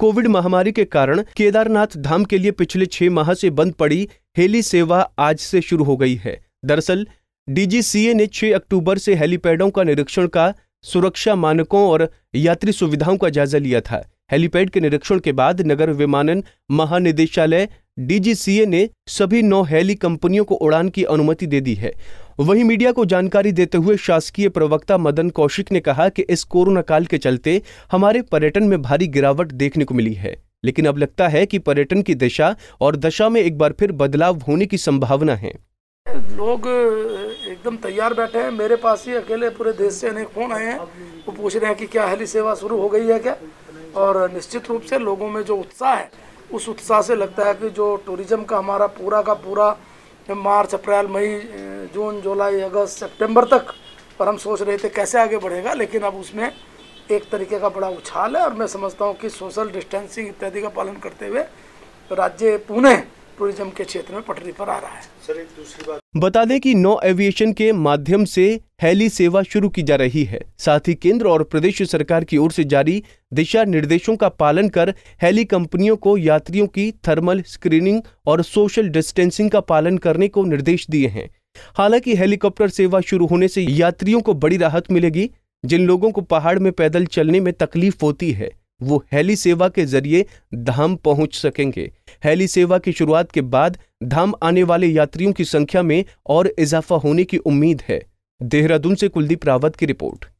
Covid महामारी के कारण केदारनाथ धाम के लिए पिछले छह माह से बंद पड़ी हेली सेवा आज से शुरू हो गई है दरअसल डीजीसीए ने 6 अक्टूबर से हेलीपैडों का निरीक्षण का सुरक्षा मानकों और यात्री सुविधाओं का जायजा लिया था हेलीपैड के निरीक्षण के बाद नगर विमानन महानिदेशालय डीजीसीए ने सभी नौ हेली कंपनियों को उड़ान की अनुमति दे दी है वहीं मीडिया को जानकारी देते हुए शासकीय प्रवक्ता मदन कौशिक ने कहा कि इस कोरोना काल के चलते हमारे पर्यटन में भारी गिरावट देखने को मिली है लेकिन अब लगता है कि पर्यटन की दिशा और दशा में एक बार फिर बदलाव होने की संभावना है लोग एकदम तैयार बैठे हैं मेरे पास ही अकेले पूरे देश से अनेक फोन आए हैं वो पूछ रहे हैं कि क्या हेली सेवा शुरू हो गई है क्या और निश्चित रूप से लोगों में जो उत्साह है उस उत्साह से लगता है कि जो टूरिज़्म का हमारा पूरा का पूरा मार्च अप्रैल मई जून जुलाई अगस्त सितंबर तक पर हम सोच रहे थे कैसे आगे बढ़ेगा लेकिन अब उसमें एक तरीके का बड़ा उछाल है और मैं समझता हूँ कि सोशल डिस्टेंसिंग इत्यादि का पालन करते हुए राज्य पुणे टूरिज्म के क्षेत्र में पटरी पर आ रहा है सर एक दूसरी बात बता दें कि नो एविएशन के माध्यम से हेली सेवा शुरू की जा रही है साथ ही केंद्र और प्रदेश सरकार की ओर से जारी दिशा निर्देशों का पालन कर हेली कंपनियों को यात्रियों की थर्मल स्क्रीनिंग और सोशल डिस्टेंसिंग का पालन करने को निर्देश दिए हैं हालांकि हेलीकॉप्टर सेवा शुरू होने से यात्रियों को बड़ी राहत मिलेगी जिन लोगों को पहाड़ में पैदल चलने में तकलीफ होती है वो हेली सेवा के जरिए धाम पहुंच सकेंगे हेली सेवा की शुरुआत के बाद धाम आने वाले यात्रियों की संख्या में और इजाफा होने की उम्मीद है देहरादून से कुलदीप रावत की रिपोर्ट